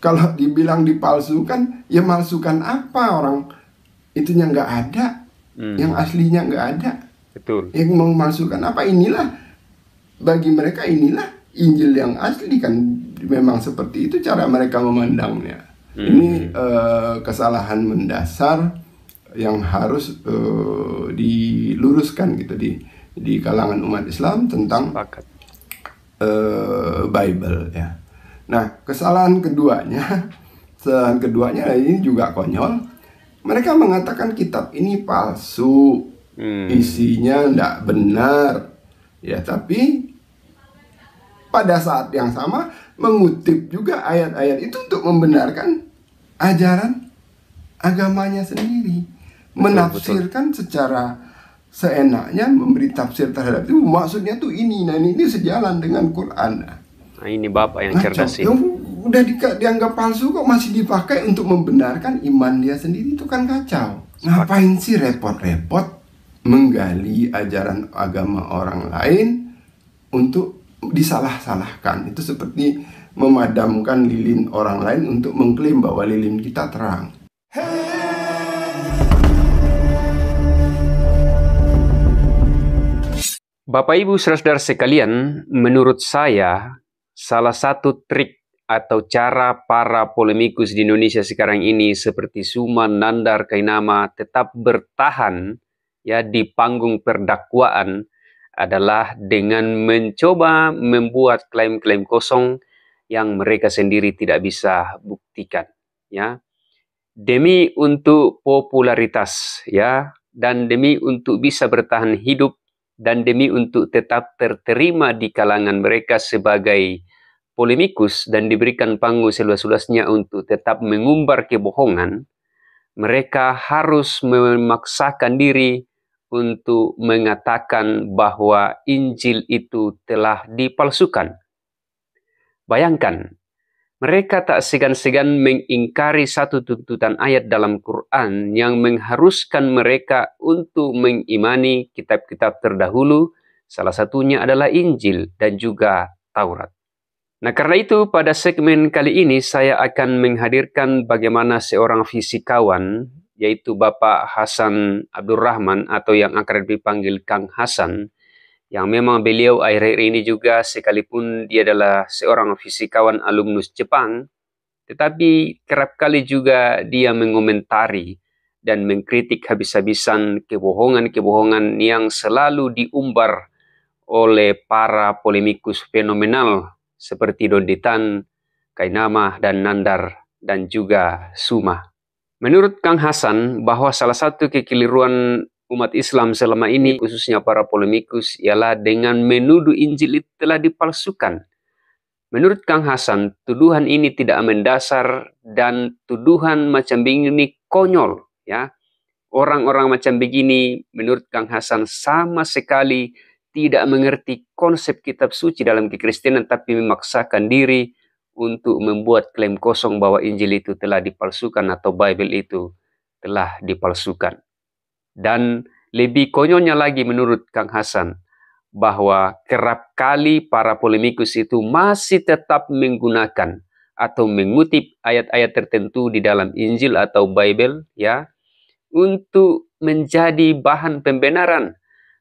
kalau dibilang dipalsukan ya palsukan apa orang itunya nggak ada hmm. yang aslinya nggak ada betul yang memalsukan apa inilah bagi mereka inilah Injil yang asli kan memang seperti itu cara mereka memandangnya hmm. ini uh, kesalahan mendasar yang harus uh, diluruskan gitu di di kalangan umat Islam tentang Uh, Bible ya Nah, kesalahan keduanya, kesalahan keduanya ini juga konyol. Mereka mengatakan kitab ini palsu, hmm. isinya tidak benar. Ya, tapi pada saat yang sama mengutip juga ayat-ayat itu untuk membenarkan ajaran agamanya sendiri, menafsirkan secara seenaknya, memberi tafsir terhadap itu. Maksudnya tuh ini, nah ini, ini sejalan dengan Quran. Nah, Nah, ini bapak yang cerdas sih udah di, dianggap palsu kok masih dipakai untuk membenarkan iman dia sendiri itu kan kacau. Ngapain sih repot-repot menggali ajaran agama orang lain untuk disalah-salahkan? Itu seperti memadamkan lilin orang lain untuk mengklaim bahwa lilin kita terang. Bapak Ibu Saudara sekalian, menurut saya salah satu trik atau cara para polemikus di Indonesia sekarang ini seperti Suman, Nandar, Kainama tetap bertahan ya di panggung perdakwaan adalah dengan mencoba membuat klaim-klaim kosong yang mereka sendiri tidak bisa buktikan ya demi untuk popularitas ya dan demi untuk bisa bertahan hidup dan demi untuk tetap terterima di kalangan mereka sebagai polemikus dan diberikan panggung seluas-luasnya untuk tetap mengumbar kebohongan, mereka harus memaksakan diri untuk mengatakan bahwa Injil itu telah dipalsukan. Bayangkan, mereka tak segan-segan mengingkari satu tuntutan ayat dalam Quran yang mengharuskan mereka untuk mengimani kitab-kitab terdahulu, salah satunya adalah Injil dan juga Taurat. Nah, karena itu pada segmen kali ini saya akan menghadirkan bagaimana seorang fisikawan yaitu Bapak Hasan Abdurrahman atau yang akrab dipanggil Kang Hasan yang memang beliau akhir-akhir ini juga sekalipun dia adalah seorang fisikawan alumnus Jepang tetapi kerap kali juga dia mengomentari dan mengkritik habis-habisan kebohongan-kebohongan yang selalu diumbar oleh para polemikus fenomenal seperti Donditan, Kainama, dan Nandar, dan juga Suma. Menurut Kang Hasan, bahwa salah satu kekeliruan umat Islam selama ini, khususnya para polemikus, ialah dengan menuduh Injil itu telah dipalsukan. Menurut Kang Hasan, tuduhan ini tidak mendasar dan tuduhan macam begini konyol. Ya, Orang-orang macam begini menurut Kang Hasan sama sekali tidak mengerti konsep kitab suci dalam kekristenan tapi memaksakan diri untuk membuat klaim kosong bahwa Injil itu telah dipalsukan atau Bible itu telah dipalsukan. Dan lebih konyolnya lagi menurut Kang Hasan bahwa kerap kali para polemikus itu masih tetap menggunakan atau mengutip ayat-ayat tertentu di dalam Injil atau Bible ya untuk menjadi bahan pembenaran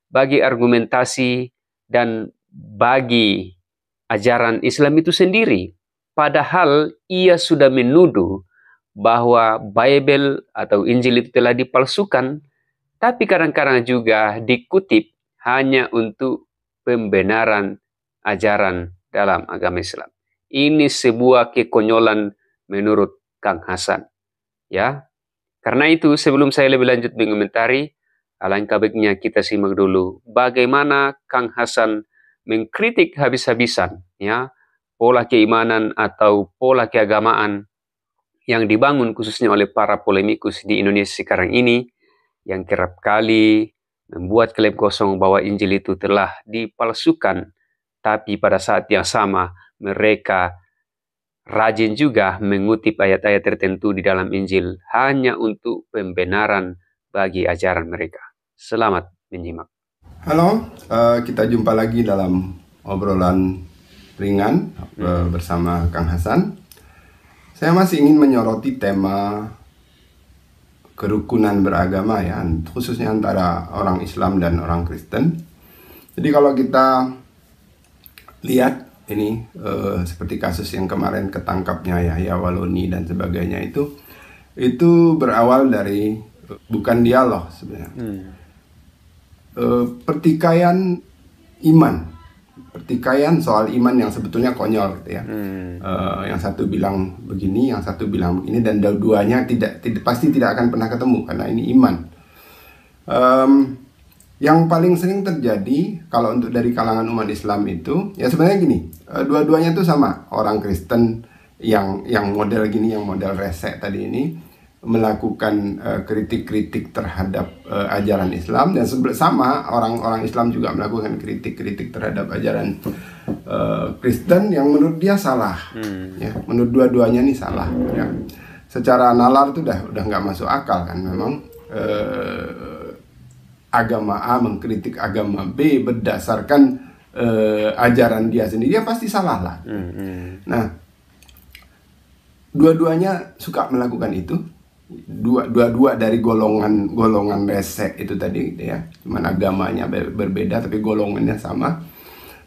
bagi argumentasi dan bagi ajaran Islam itu sendiri. Padahal ia sudah menuduh bahwa Bible atau Injil itu telah dipalsukan, tapi kadang-kadang juga dikutip hanya untuk pembenaran ajaran dalam agama Islam. Ini sebuah kekonyolan menurut Kang Hasan. Ya. Karena itu sebelum saya lebih lanjut mengomentari, Alangkah baiknya kita simak dulu bagaimana Kang Hasan mengkritik habis-habisan ya pola keimanan atau pola keagamaan yang dibangun khususnya oleh para polemikus di Indonesia sekarang ini yang kerap kali membuat klaim kosong bahwa Injil itu telah dipalsukan tapi pada saat yang sama mereka rajin juga mengutip ayat-ayat tertentu di dalam Injil hanya untuk pembenaran bagi ajaran mereka. Selamat menyimak. Halo, uh, kita jumpa lagi dalam obrolan ringan eh, hmm. bersama Kang Hasan. Saya masih ingin menyoroti tema kerukunan beragama ya, khususnya antara orang Islam dan orang Kristen. Jadi kalau kita lihat ini uh, seperti kasus yang kemarin ketangkapnya Yahya Waloni dan sebagainya itu itu berawal dari bukan dialog sebenarnya. Hmm. Eh, pertikaian iman pertikaian soal iman yang sebetulnya konyol gitu ya. Hmm. Uh, yang satu bilang begini, yang satu bilang begini dan dua-duanya tidak, tidak pasti tidak akan pernah ketemu karena ini iman. Um, yang paling sering terjadi kalau untuk dari kalangan umat Islam itu ya sebenarnya gini, uh, dua-duanya itu sama orang Kristen yang yang model gini, yang model resek tadi ini melakukan eh, kritik-kritik uh, terhadap uh, ajaran Islam dan sama orang-orang Islam juga melakukan kritik-kritik terhadap ajaran uh, Kristen yang menurut dia salah, hmm. ya menurut dua-duanya ini salah. Ya. Secara nalar itu udah udah nggak masuk akal kan memang uh, agama A mengkritik agama B berdasarkan uh, ajaran dia sendiri, dia ya pasti salah lah. Hmm, hmm. Nah, dua-duanya suka melakukan itu dua dua dua dari golongan golongan resek itu tadi gitu ya cuman agamanya ber, berbeda tapi golongannya sama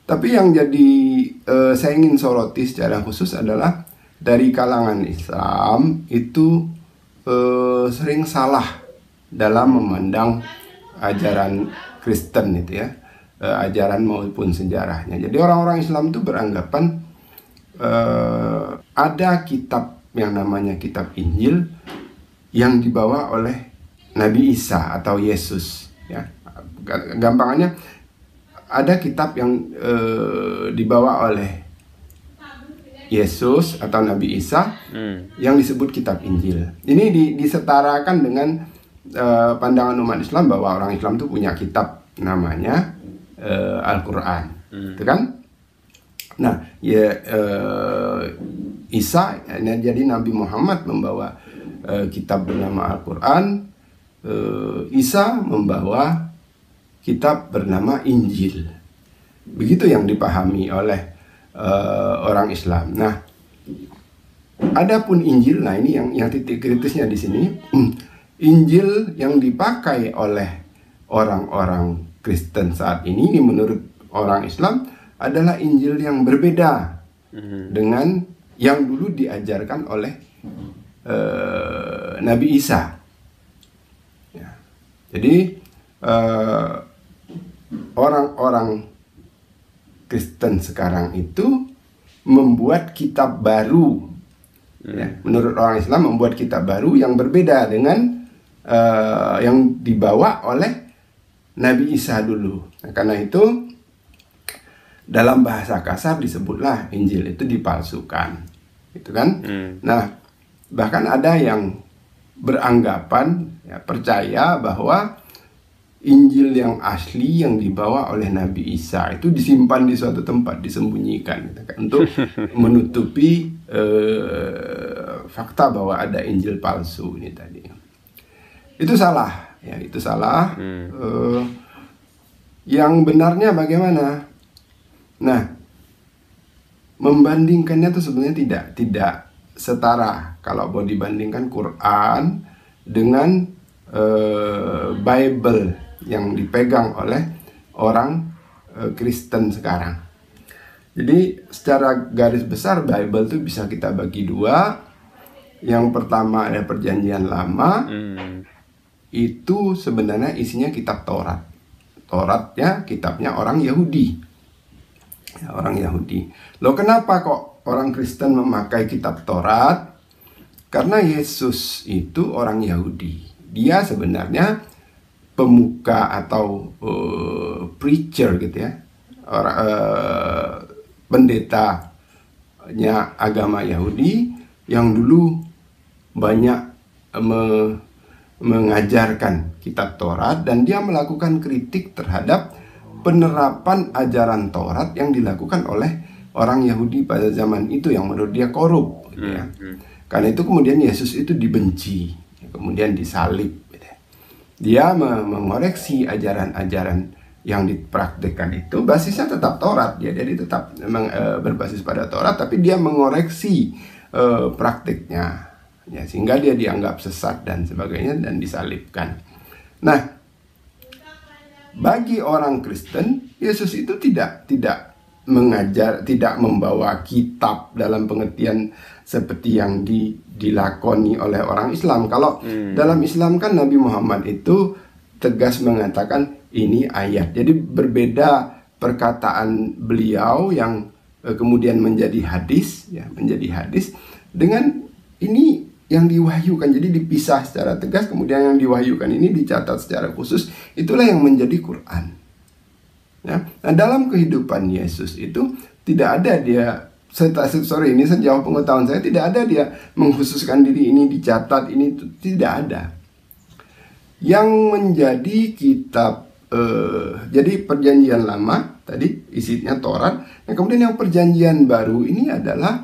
tapi yang jadi uh, saya ingin soroti secara khusus adalah dari kalangan Islam itu uh, sering salah dalam memandang ajaran Kristen itu ya uh, ajaran maupun sejarahnya jadi orang-orang Islam itu beranggapan ada kitab yang namanya kitab Injil yang dibawa oleh Nabi Isa atau Yesus ya gampangannya ada kitab yang e, dibawa oleh Yesus atau Nabi Isa hmm. yang disebut kitab Injil ini di, disetarakan dengan e, pandangan umat Islam bahwa orang Islam itu punya kitab namanya e, Al-Quran hmm. itu kan nah ya e, Isa ya, jadi Nabi Muhammad membawa e, kitab bernama Al-Quran, e, Isa membawa kitab bernama Injil. Begitu yang dipahami oleh e, orang Islam. Nah, adapun Injil, nah ini yang yang titik kritisnya di sini. Injil yang dipakai oleh orang-orang Kristen saat ini, ini menurut orang Islam adalah Injil yang berbeda hmm. dengan yang dulu diajarkan oleh Eh, Nabi Isa. Ya. Jadi eh, orang-orang uh, Kristen sekarang itu membuat kitab baru. Hmm. Ya, menurut orang Islam membuat kitab baru yang berbeda dengan uh, yang dibawa oleh Nabi Isa dulu. Nah, karena itu dalam bahasa kasar disebutlah Injil itu dipalsukan, gitu kan? Hmm. Nah, Bahkan ada yang beranggapan, ya, percaya bahwa Injil yang asli yang dibawa oleh Nabi Isa itu disimpan di suatu tempat, disembunyikan gitu kan, untuk menutupi eh, fakta bahwa ada Injil palsu ini tadi. Itu salah, ya itu salah. Hmm. Eh, yang benarnya bagaimana? Nah, membandingkannya itu sebenarnya tidak tidak setara kalau mau dibandingkan Quran dengan uh, Bible yang dipegang oleh orang uh, Kristen sekarang. Jadi secara garis besar Bible itu bisa kita bagi dua. Yang pertama ada perjanjian lama. Hmm. Itu sebenarnya isinya kitab Taurat. ya kitabnya orang Yahudi. Ya, orang Yahudi. Loh kenapa kok orang Kristen memakai kitab Taurat karena Yesus itu orang Yahudi. Dia sebenarnya pemuka atau uh, preacher gitu ya. Or, uh, eh, pendetanya agama Yahudi yang dulu banyak me mengajarkan kitab Taurat dan dia melakukan kritik terhadap penerapan ajaran Taurat yang dilakukan oleh orang Yahudi pada zaman itu yang menurut dia korup gitu ya. Hmm, hmm. Karena itu kemudian Yesus itu dibenci, kemudian disalib. Gitu. Ya. Dia mengoreksi ajaran-ajaran yang dipraktekkan itu basisnya tetap Taurat ya jadi tetap memang e, berbasis pada Taurat tapi dia mengoreksi e, praktiknya ya sehingga dia dianggap sesat dan sebagainya dan disalibkan nah bagi orang Kristen Yesus itu tidak tidak mengajar tidak membawa kitab dalam pengertian seperti yang di, dilakoni oleh orang Islam. Kalau hmm. dalam Islam kan Nabi Muhammad itu tegas mengatakan ini ayat. Jadi berbeda perkataan beliau yang eh, kemudian menjadi hadis ya, menjadi hadis dengan ini yang diwahyukan jadi dipisah secara tegas kemudian yang diwahyukan ini dicatat secara khusus itulah yang menjadi Quran Ya. Nah, dalam kehidupan Yesus itu tidak ada dia saya sorry ini sejauh pengetahuan saya tidak ada dia mengkhususkan diri ini dicatat ini tidak ada. Yang menjadi kitab eh, jadi perjanjian lama tadi isinya Taurat. Nah, kemudian yang perjanjian baru ini adalah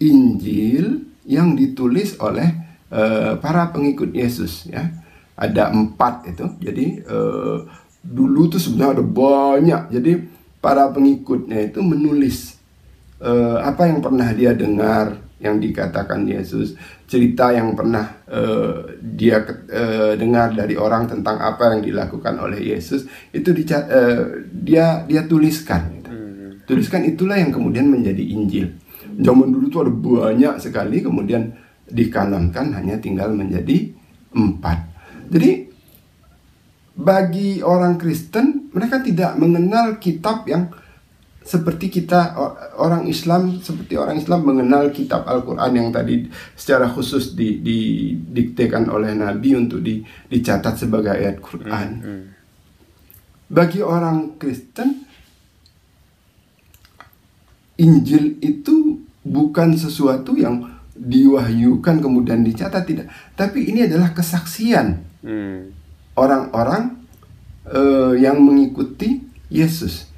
Injil yang ditulis oleh eh, para pengikut Yesus ya. Ada empat itu. Jadi eh, dulu tuh sebenarnya ada banyak. Jadi para pengikutnya itu menulis uh, apa yang pernah dia dengar yang dikatakan Yesus, cerita yang pernah uh, dia uh, dengar dari orang tentang apa yang dilakukan oleh Yesus itu di, uh, dia dia tuliskan. Gitu. Tuliskan itulah yang kemudian menjadi Injil. Zaman dulu tuh ada banyak sekali kemudian dikanonkan hanya tinggal menjadi empat. Jadi bagi orang Kristen mereka tidak mengenal kitab yang seperti kita orang Islam seperti orang Islam mengenal kitab Al-Qur'an yang tadi secara khusus di, didiktekan oleh nabi untuk di, dicatat sebagai ayat Qur'an. Hmm, hmm. Bagi orang Kristen Injil itu bukan sesuatu yang diwahyukan kemudian dicatat tidak, tapi ini adalah kesaksian. Hmm orang-orang uh, yang mengikuti Yesus.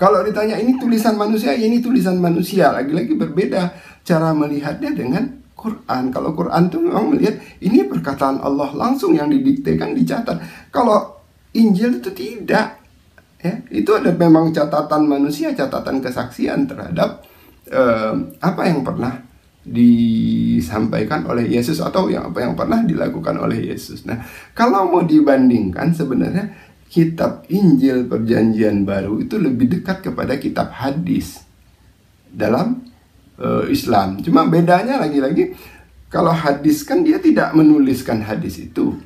Kalau ditanya ini tulisan manusia, ya, ini tulisan manusia. Lagi-lagi berbeda cara melihatnya dengan Quran. Kalau Quran itu memang melihat ini perkataan Allah langsung yang didiktekan dicatat. Kalau Injil itu tidak. Ya, itu ada memang catatan manusia, catatan kesaksian terhadap uh, apa yang pernah disampaikan oleh Yesus atau yang apa yang pernah dilakukan oleh Yesus. Nah, kalau mau dibandingkan sebenarnya kitab Injil Perjanjian Baru itu lebih dekat kepada kitab hadis dalam uh, Islam. Cuma bedanya lagi-lagi kalau hadis kan dia tidak menuliskan hadis itu.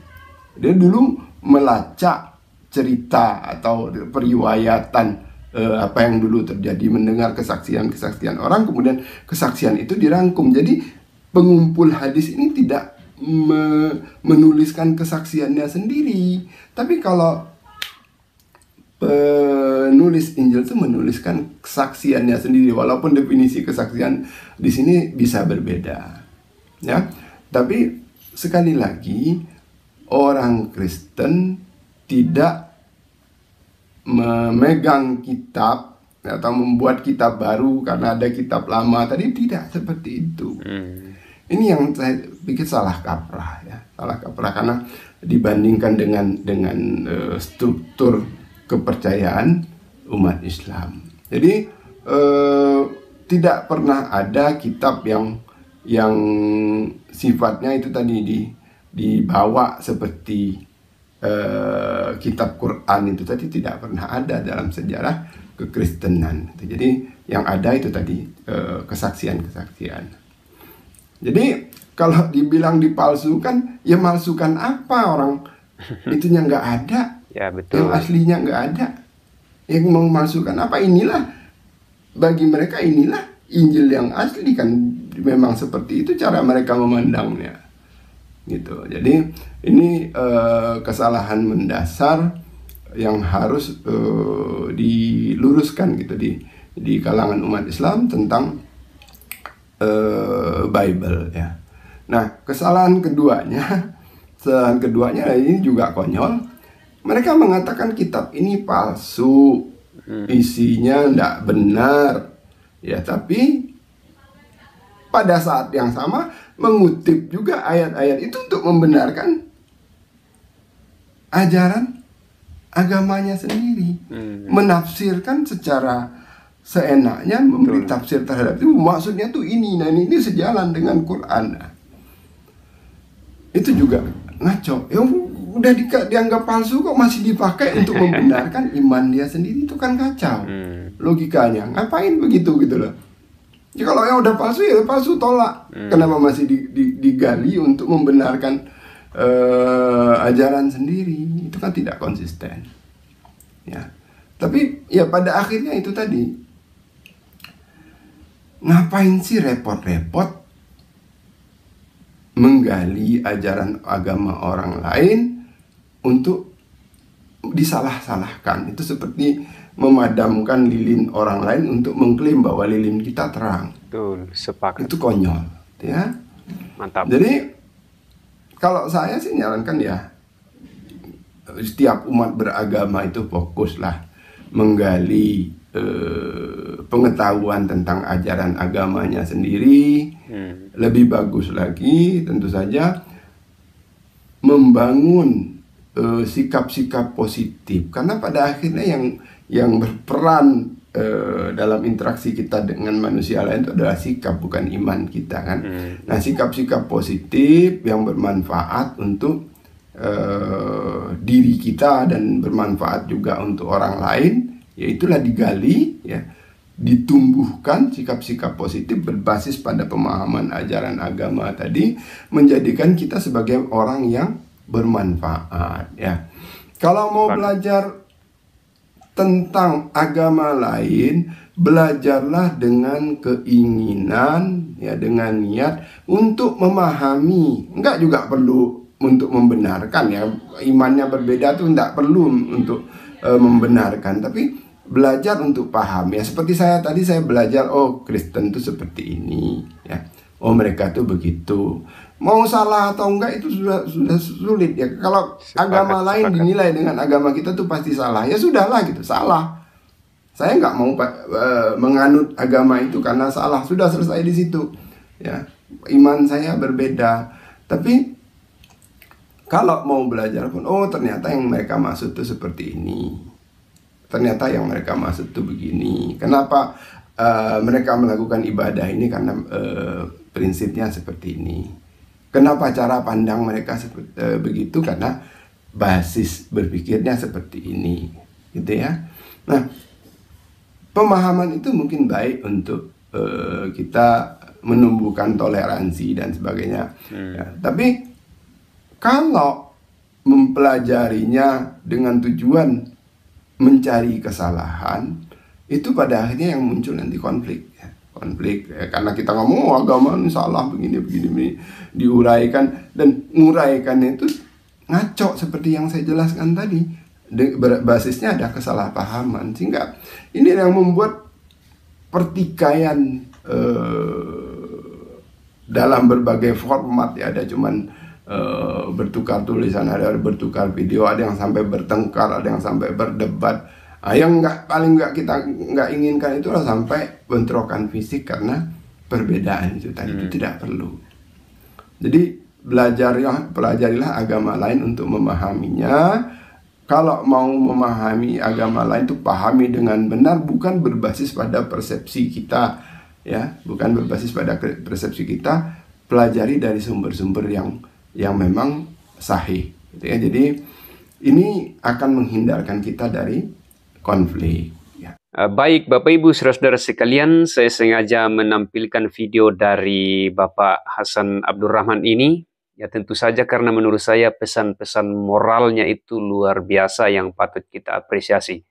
Dia dulu melacak cerita atau periwayatan uh, apa yang dulu terjadi, mendengar kesaksian-kesaksian orang, kemudian kesaksian itu dirangkum. Jadi pengumpul hadis ini tidak me menuliskan kesaksiannya sendiri, tapi kalau penulis Injil itu menuliskan kesaksiannya sendiri, walaupun definisi kesaksian di sini bisa berbeda, ya. Tapi sekali lagi orang Kristen tidak memegang kitab atau membuat kitab baru karena ada kitab lama tadi tidak seperti itu. Hmm. Ini yang saya pikir salah kaprah ya, salah kaprah karena dibandingkan dengan dengan uh, struktur kepercayaan umat Islam. Jadi uh, tidak pernah ada kitab yang yang sifatnya itu tadi di dibawa seperti Eh, kitab Quran itu tadi tidak pernah ada dalam sejarah kekristenan. Jadi yang ada itu tadi eh, kesaksian-kesaksian. Jadi kalau dibilang dipalsukan, ya malsukan apa orang itunya nggak ada, ya, betul. yang aslinya nggak ada, yang memalsukan apa inilah bagi mereka inilah Injil yang asli kan memang seperti itu cara mereka memandangnya gitu. Jadi ini uh, kesalahan mendasar yang harus uh, diluruskan gitu di di kalangan umat Islam tentang uh, Bible ya. Nah kesalahan keduanya, kesalahan keduanya ini juga konyol. Mereka mengatakan kitab ini palsu, hmm. isinya tidak benar. Ya tapi pada saat yang sama mengutip juga ayat-ayat itu untuk membenarkan ajaran agamanya sendiri, hmm. menafsirkan secara seenaknya memberi Betul. tafsir terhadap itu maksudnya tuh ini nah ini, ini sejalan dengan Quran itu juga ngaco ya udah di, dianggap palsu kok masih dipakai untuk membenarkan iman dia sendiri itu kan kacau hmm. logikanya ngapain begitu gitu loh Ya kalau yang udah palsu ya palsu tolak. Hmm. Kenapa masih di, di, digali untuk membenarkan uh, ajaran sendiri? Itu kan tidak konsisten. Ya. Tapi ya pada akhirnya itu tadi ngapain sih repot-repot menggali ajaran agama orang lain untuk disalah-salahkan. Itu seperti memadamkan lilin orang lain untuk mengklaim bahwa lilin kita terang. Betul, sepakat. Itu konyol, ya. Mantap. Jadi kalau saya sih nyarankan ya setiap umat beragama itu fokuslah menggali eh, pengetahuan tentang ajaran agamanya sendiri. Hmm. Lebih bagus lagi tentu saja membangun eh, sikap-sikap eh, sikap -sikap positif karena pada akhirnya yang yang berperan uh, dalam interaksi kita dengan manusia lain itu adalah sikap bukan iman kita kan. Hmm. Nah sikap-sikap positif yang bermanfaat untuk uh, diri kita dan bermanfaat juga untuk orang lain, yaitulah digali ya ditumbuhkan sikap-sikap positif berbasis pada pemahaman ajaran agama tadi menjadikan kita sebagai orang yang bermanfaat ya. Kalau mau belajar tentang agama lain, belajarlah dengan keinginan ya dengan niat untuk memahami. Enggak juga perlu untuk membenarkan ya. Imannya berbeda tuh enggak perlu untuk e, membenarkan, tapi belajar untuk paham ya. Seperti saya tadi saya belajar oh Kristen tuh seperti ini ya. Oh mereka tuh begitu mau salah atau enggak itu sudah sudah sulit ya. Kalau sepakat, agama sepakat. lain dinilai dengan agama kita tuh pasti salah. Ya sudahlah gitu, salah. Saya nggak mau uh, menganut agama itu karena salah. Sudah selesai di situ. Ya, iman saya berbeda. Tapi kalau mau belajar pun, oh ternyata yang mereka maksud tuh seperti ini. Ternyata yang mereka maksud tuh begini. Kenapa uh, mereka melakukan ibadah ini karena uh, prinsipnya seperti ini? Kenapa cara pandang mereka seperti, uh, begitu? Karena basis berpikirnya seperti ini, gitu ya. Nah, pemahaman itu mungkin baik untuk uh, kita menumbuhkan toleransi dan sebagainya. Hmm. Ya, tapi kalau mempelajarinya dengan tujuan mencari kesalahan, itu pada akhirnya yang muncul nanti konflik konflik ya, karena kita ngomong oh, agama ini salah begini begini begini diuraikan dan nguraikan itu ngaco seperti yang saya jelaskan tadi De, basisnya ada kesalahpahaman sehingga ini yang membuat pertikaian eh, dalam berbagai format ya ada cuman eh, bertukar tulisan ada bertukar video ada yang sampai bertengkar ada yang sampai berdebat Nah, yang nggak paling nggak kita nggak inginkan itulah sampai bentrokan fisik karena perbedaan itu tadi hmm. itu tidak perlu. Jadi belajarlah pelajarilah agama lain untuk memahaminya. Kalau mau memahami agama lain itu pahami dengan benar bukan berbasis pada persepsi kita ya, bukan berbasis pada persepsi kita, pelajari dari sumber-sumber yang yang memang sahih gitu ya. Jadi ini akan menghindarkan kita dari konflik. Ya. Eh, baik Bapak Ibu saudara-saudara sekalian, saya sengaja menampilkan video dari Bapak Hasan Abdurrahman ini. Ya tentu saja karena menurut saya pesan-pesan moralnya itu luar biasa yang patut kita apresiasi.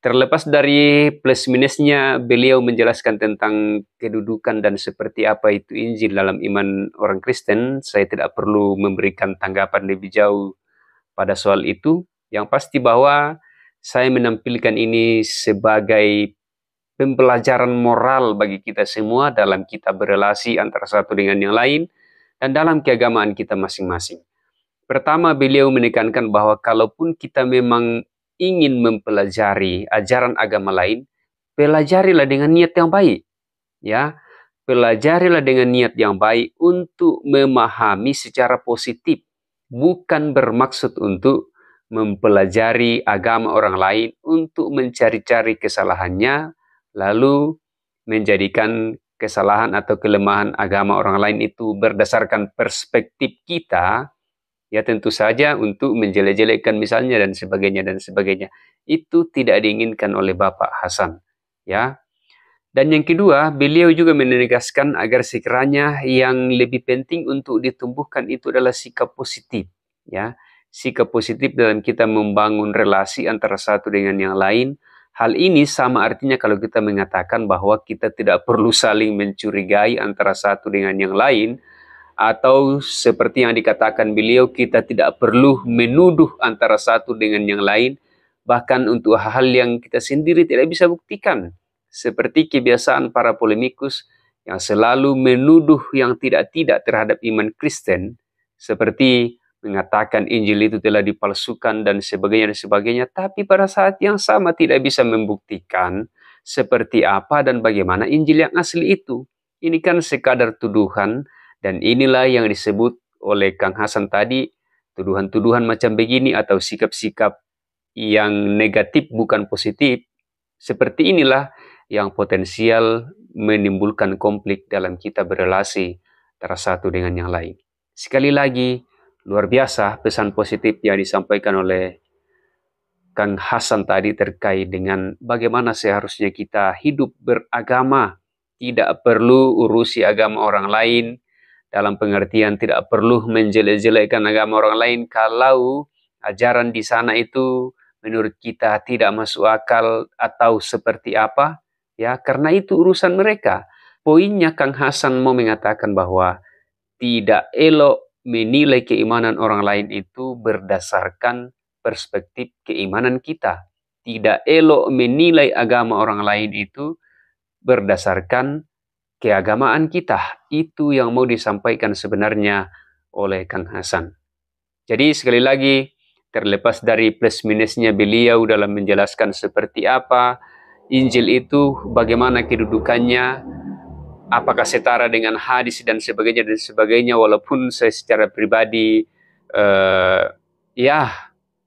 Terlepas dari plus minusnya, beliau menjelaskan tentang kedudukan dan seperti apa itu Injil dalam iman orang Kristen. Saya tidak perlu memberikan tanggapan lebih jauh pada soal itu. Yang pasti bahwa saya menampilkan ini sebagai pembelajaran moral bagi kita semua dalam kita berrelasi antara satu dengan yang lain dan dalam keagamaan kita masing-masing. Pertama, beliau menekankan bahwa kalaupun kita memang ingin mempelajari ajaran agama lain, pelajarilah dengan niat yang baik. Ya, pelajarilah dengan niat yang baik untuk memahami secara positif, bukan bermaksud untuk mempelajari agama orang lain untuk mencari-cari kesalahannya, lalu menjadikan kesalahan atau kelemahan agama orang lain itu berdasarkan perspektif kita, ya tentu saja untuk menjelek-jelekkan misalnya dan sebagainya dan sebagainya. Itu tidak diinginkan oleh Bapak Hasan, ya. Dan yang kedua, beliau juga menegaskan agar sekiranya yang lebih penting untuk ditumbuhkan itu adalah sikap positif, ya sikap positif dalam kita membangun relasi antara satu dengan yang lain. Hal ini sama artinya kalau kita mengatakan bahwa kita tidak perlu saling mencurigai antara satu dengan yang lain, atau seperti yang dikatakan beliau, kita tidak perlu menuduh antara satu dengan yang lain, bahkan untuk hal-hal yang kita sendiri tidak bisa buktikan, seperti kebiasaan para polemikus yang selalu menuduh yang tidak-tidak terhadap iman Kristen, seperti mengatakan Injil itu telah dipalsukan dan sebagainya dan sebagainya, tapi pada saat yang sama tidak bisa membuktikan seperti apa dan bagaimana Injil yang asli itu. Ini kan sekadar tuduhan dan inilah yang disebut oleh Kang Hasan tadi tuduhan-tuduhan macam begini atau sikap-sikap yang negatif bukan positif. Seperti inilah yang potensial menimbulkan konflik dalam kita berrelasi antara satu dengan yang lain. Sekali lagi, Luar biasa pesan positif yang disampaikan oleh Kang Hasan tadi terkait dengan bagaimana seharusnya kita hidup beragama. Tidak perlu urusi agama orang lain. Dalam pengertian tidak perlu menjelek-jelekkan agama orang lain kalau ajaran di sana itu menurut kita tidak masuk akal atau seperti apa ya karena itu urusan mereka poinnya Kang Hasan mau mengatakan bahwa tidak elok menilai keimanan orang lain itu berdasarkan perspektif keimanan kita. Tidak elok menilai agama orang lain itu berdasarkan keagamaan kita. Itu yang mau disampaikan sebenarnya oleh Kang Hasan. Jadi sekali lagi, terlepas dari plus minusnya beliau dalam menjelaskan seperti apa, Injil itu bagaimana kedudukannya, apakah setara dengan hadis dan sebagainya dan sebagainya walaupun saya secara pribadi uh, ya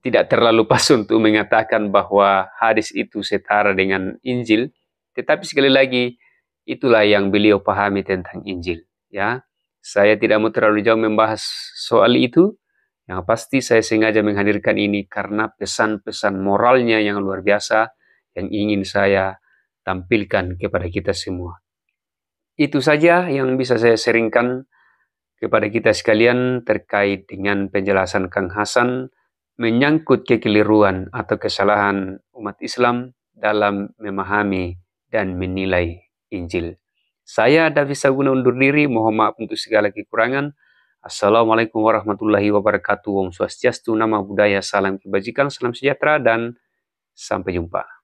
tidak terlalu pas untuk mengatakan bahwa hadis itu setara dengan Injil tetapi sekali lagi itulah yang beliau pahami tentang Injil ya saya tidak mau terlalu jauh membahas soal itu yang pasti saya sengaja menghadirkan ini karena pesan-pesan moralnya yang luar biasa yang ingin saya tampilkan kepada kita semua. Itu saja yang bisa saya seringkan kepada kita sekalian terkait dengan penjelasan Kang Hasan menyangkut kekeliruan atau kesalahan umat Islam dalam memahami dan menilai Injil. Saya David Saguna undur diri, mohon maaf untuk segala kekurangan. Assalamualaikum warahmatullahi wabarakatuh. Om Swastiastu, Nama Budaya, Salam Kebajikan, Salam Sejahtera, dan sampai jumpa.